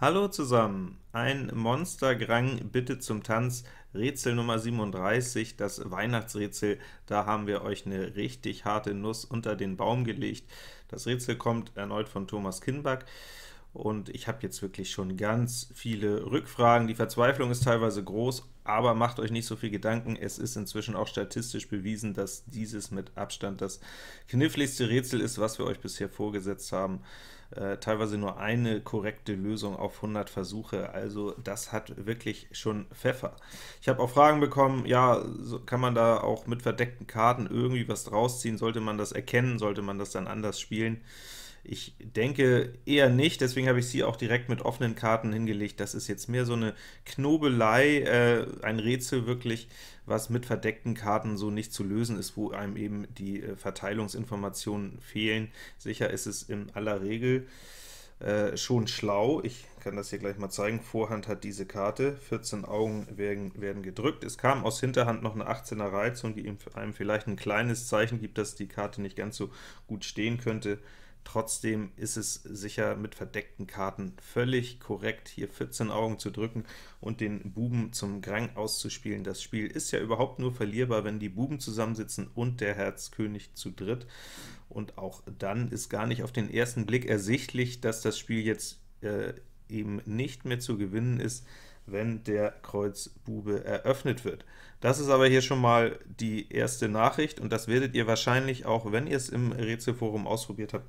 Hallo zusammen! Ein Monstergrang bitte zum Tanz, Rätsel Nummer 37, das Weihnachtsrätsel. Da haben wir euch eine richtig harte Nuss unter den Baum gelegt. Das Rätsel kommt erneut von Thomas Kinback und ich habe jetzt wirklich schon ganz viele Rückfragen. Die Verzweiflung ist teilweise groß, aber macht euch nicht so viel Gedanken, es ist inzwischen auch statistisch bewiesen, dass dieses mit Abstand das kniffligste Rätsel ist, was wir euch bisher vorgesetzt haben. Äh, teilweise nur eine korrekte Lösung auf 100 Versuche, also das hat wirklich schon Pfeffer. Ich habe auch Fragen bekommen, ja, so kann man da auch mit verdeckten Karten irgendwie was draus ziehen, sollte man das erkennen, sollte man das dann anders spielen? Ich denke eher nicht, deswegen habe ich sie auch direkt mit offenen Karten hingelegt. Das ist jetzt mehr so eine Knobelei, äh, ein Rätsel wirklich, was mit verdeckten Karten so nicht zu lösen ist, wo einem eben die äh, Verteilungsinformationen fehlen. Sicher ist es in aller Regel äh, schon schlau. Ich kann das hier gleich mal zeigen. Vorhand hat diese Karte, 14 Augen werden, werden gedrückt. Es kam aus Hinterhand noch eine 18er Reizung, die einem vielleicht ein kleines Zeichen gibt, dass die Karte nicht ganz so gut stehen könnte. Trotzdem ist es sicher mit verdeckten Karten völlig korrekt, hier 14 Augen zu drücken und den Buben zum Grang auszuspielen. Das Spiel ist ja überhaupt nur verlierbar, wenn die Buben zusammensitzen und der Herzkönig zu dritt. Und auch dann ist gar nicht auf den ersten Blick ersichtlich, dass das Spiel jetzt äh, eben nicht mehr zu gewinnen ist wenn der Kreuzbube eröffnet wird. Das ist aber hier schon mal die erste Nachricht, und das werdet ihr wahrscheinlich auch, wenn ihr es im Rätselforum ausprobiert habt,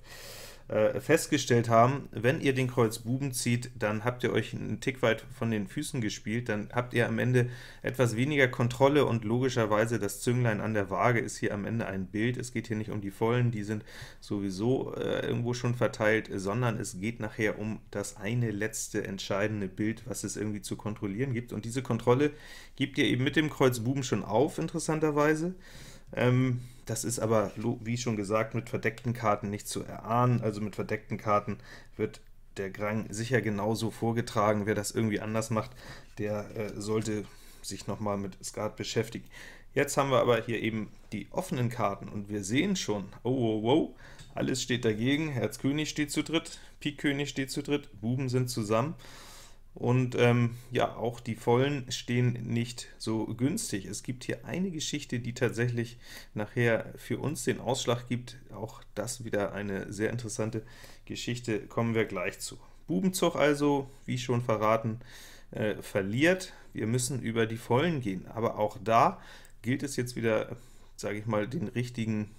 äh, festgestellt haben, wenn ihr den Kreuz Buben zieht, dann habt ihr euch einen Tick weit von den Füßen gespielt, dann habt ihr am Ende etwas weniger Kontrolle und logischerweise das Zünglein an der Waage ist hier am Ende ein Bild. Es geht hier nicht um die Vollen, die sind sowieso äh, irgendwo schon verteilt, sondern es geht nachher um das eine letzte entscheidende Bild, was es irgendwie zu kontrollieren gibt. Und diese Kontrolle gibt ihr eben mit dem Kreuz Buben schon auf, interessanterweise. Ähm, das ist aber, wie schon gesagt, mit verdeckten Karten nicht zu erahnen. Also mit verdeckten Karten wird der Grang sicher genauso vorgetragen. Wer das irgendwie anders macht, der äh, sollte sich nochmal mit Skat beschäftigen. Jetzt haben wir aber hier eben die offenen Karten und wir sehen schon, oh, wow, oh, wow, oh, alles steht dagegen, Herz König steht zu dritt, Pik König steht zu dritt, Buben sind zusammen und ähm, ja, auch die vollen stehen nicht so günstig. Es gibt hier eine Geschichte, die tatsächlich nachher für uns den Ausschlag gibt. Auch das wieder eine sehr interessante Geschichte, kommen wir gleich zu. Bubenzug also, wie schon verraten, äh, verliert. Wir müssen über die vollen gehen, aber auch da gilt es jetzt wieder, sage ich mal, den richtigen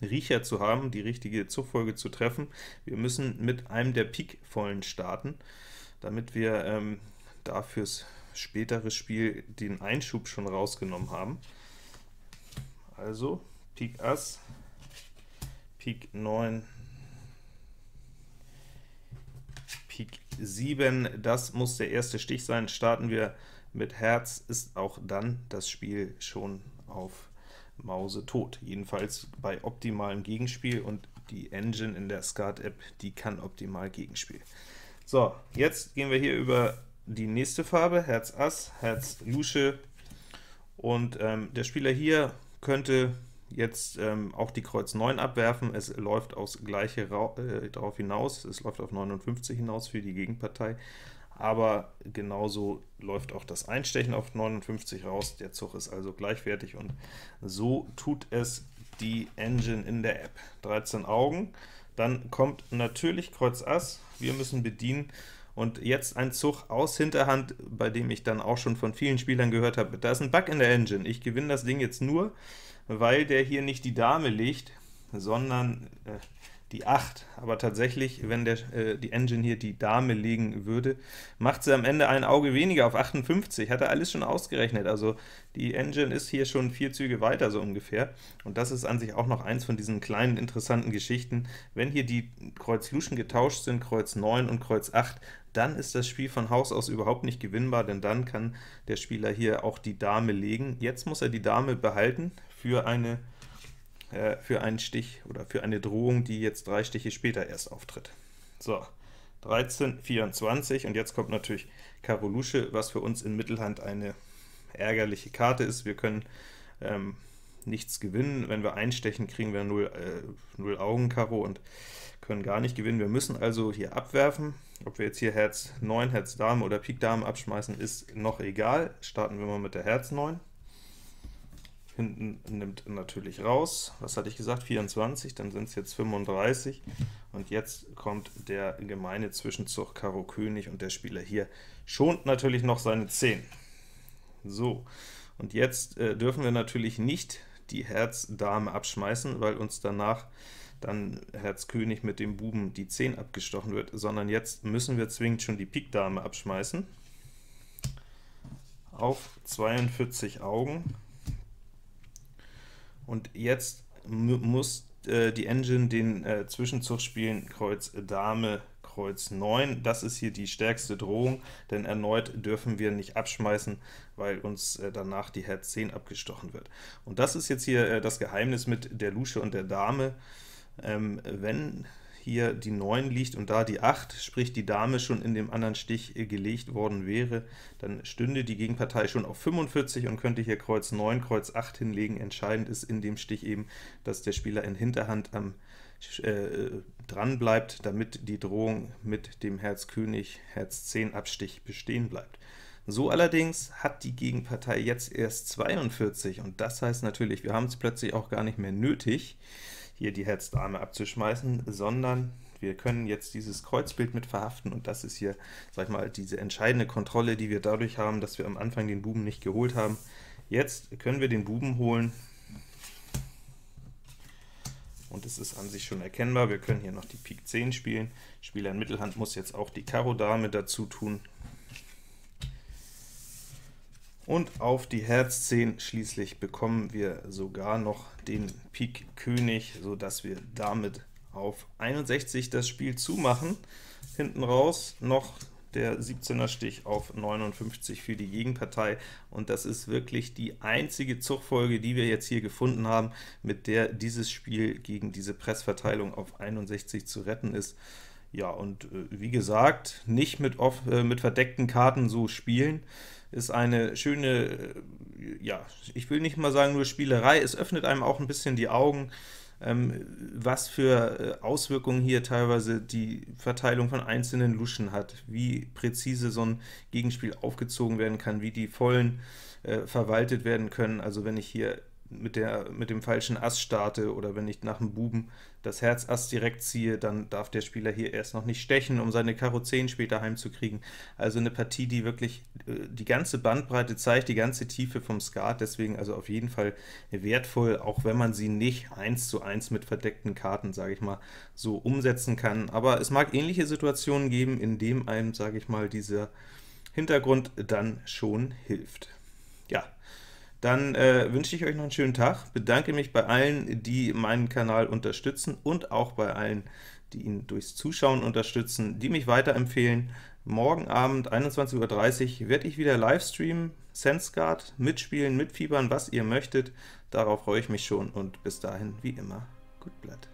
Riecher zu haben, die richtige Zugfolge zu treffen. Wir müssen mit einem der Pik-Vollen starten damit wir ähm, da fürs spätere Spiel den Einschub schon rausgenommen haben. Also Pik Ass, Pik 9, Pik 7, das muss der erste Stich sein. Starten wir mit Herz, ist auch dann das Spiel schon auf Mause tot. Jedenfalls bei optimalem Gegenspiel und die Engine in der Skat-App, die kann optimal Gegenspiel. So, jetzt gehen wir hier über die nächste Farbe, Herz Ass, Herz Lusche und ähm, der Spieler hier könnte jetzt ähm, auch die Kreuz 9 abwerfen, es läuft aufs gleiche äh, darauf hinaus, es läuft auf 59 hinaus für die Gegenpartei, aber genauso läuft auch das Einstechen auf 59 raus, der Zug ist also gleichwertig und so tut es die Engine in der App. 13 Augen, dann kommt natürlich Kreuz Ass, wir müssen bedienen. Und jetzt ein Zug aus Hinterhand, bei dem ich dann auch schon von vielen Spielern gehört habe, da ist ein Bug in der Engine. Ich gewinne das Ding jetzt nur, weil der hier nicht die Dame legt, sondern äh, die 8. Aber tatsächlich, wenn der, äh, die Engine hier die Dame legen würde, macht sie am Ende ein Auge weniger auf 58. Hat er alles schon ausgerechnet. Also die Engine ist hier schon vier Züge weiter, so ungefähr. Und das ist an sich auch noch eins von diesen kleinen, interessanten Geschichten. Wenn hier die Kreuz-Luschen getauscht sind, Kreuz 9 und Kreuz 8, dann ist das Spiel von Haus aus überhaupt nicht gewinnbar, denn dann kann der Spieler hier auch die Dame legen. Jetzt muss er die Dame behalten für eine äh, für einen Stich oder für eine Drohung, die jetzt drei Stiche später erst auftritt. So, 13, 24 und jetzt kommt natürlich Karo Lusche, was für uns in Mittelhand eine ärgerliche Karte ist. Wir können ähm, nichts gewinnen. Wenn wir einstechen, kriegen wir 0, äh, 0 Augen Karo und können gar nicht gewinnen. Wir müssen also hier abwerfen. Ob wir jetzt hier Herz 9, Herz Dame oder Pik Dame abschmeißen, ist noch egal. Starten wir mal mit der Herz 9 hinten nimmt natürlich raus. Was hatte ich gesagt? 24, dann sind es jetzt 35. Und jetzt kommt der gemeine Zwischenzug Karo König und der Spieler hier schont natürlich noch seine 10. So, und jetzt äh, dürfen wir natürlich nicht die Herz-Dame abschmeißen, weil uns danach dann Herz König mit dem Buben die 10 abgestochen wird, sondern jetzt müssen wir zwingend schon die Pik Dame abschmeißen. Auf 42 Augen und jetzt muss äh, die Engine den äh, Zwischenzug spielen, Kreuz Dame, Kreuz 9. Das ist hier die stärkste Drohung, denn erneut dürfen wir nicht abschmeißen, weil uns äh, danach die Herz 10 abgestochen wird. Und das ist jetzt hier äh, das Geheimnis mit der Lusche und der Dame. Ähm, wenn hier die 9 liegt und da die 8, sprich die Dame schon in dem anderen Stich äh, gelegt worden wäre, dann stünde die Gegenpartei schon auf 45 und könnte hier Kreuz 9, Kreuz 8 hinlegen. Entscheidend ist in dem Stich eben, dass der Spieler in Hinterhand am äh, äh, dran bleibt, damit die Drohung mit dem Herz König, Herz 10 Abstich bestehen bleibt. So allerdings hat die Gegenpartei jetzt erst 42, und das heißt natürlich, wir haben es plötzlich auch gar nicht mehr nötig, hier die Herzdame abzuschmeißen, sondern wir können jetzt dieses Kreuzbild mit verhaften und das ist hier, sag ich mal, diese entscheidende Kontrolle, die wir dadurch haben, dass wir am Anfang den Buben nicht geholt haben. Jetzt können wir den Buben holen und es ist an sich schon erkennbar. Wir können hier noch die Pik 10 spielen. Spieler in Mittelhand muss jetzt auch die Karo Dame dazu tun. Und auf die Herz 10 schließlich bekommen wir sogar noch den Pik König, sodass wir damit auf 61 das Spiel zumachen. Hinten raus noch der 17er Stich auf 59 für die Gegenpartei, und das ist wirklich die einzige Zugfolge, die wir jetzt hier gefunden haben, mit der dieses Spiel gegen diese Pressverteilung auf 61 zu retten ist. Ja, und äh, wie gesagt, nicht mit, off äh, mit verdeckten Karten so spielen, ist eine schöne, äh, ja, ich will nicht mal sagen nur Spielerei, es öffnet einem auch ein bisschen die Augen, ähm, was für äh, Auswirkungen hier teilweise die Verteilung von einzelnen Luschen hat, wie präzise so ein Gegenspiel aufgezogen werden kann, wie die vollen äh, verwaltet werden können. Also wenn ich hier mit, der, mit dem falschen Ass starte oder wenn ich nach dem Buben das Herz Ass direkt ziehe, dann darf der Spieler hier erst noch nicht stechen, um seine Karo 10 später heimzukriegen. Also eine Partie, die wirklich äh, die ganze Bandbreite zeigt, die ganze Tiefe vom Skat, deswegen also auf jeden Fall wertvoll, auch wenn man sie nicht 1 zu 1 mit verdeckten Karten, sage ich mal, so umsetzen kann. Aber es mag ähnliche Situationen geben, in dem einem, sage ich mal, dieser Hintergrund dann schon hilft. Ja, dann äh, wünsche ich euch noch einen schönen Tag, bedanke mich bei allen, die meinen Kanal unterstützen und auch bei allen, die ihn durchs Zuschauen unterstützen, die mich weiterempfehlen. Morgen Abend, 21.30 Uhr, werde ich wieder Livestream, streamen, SenseGuard, mitspielen, mitfiebern, was ihr möchtet. Darauf freue ich mich schon und bis dahin, wie immer, gut Blatt.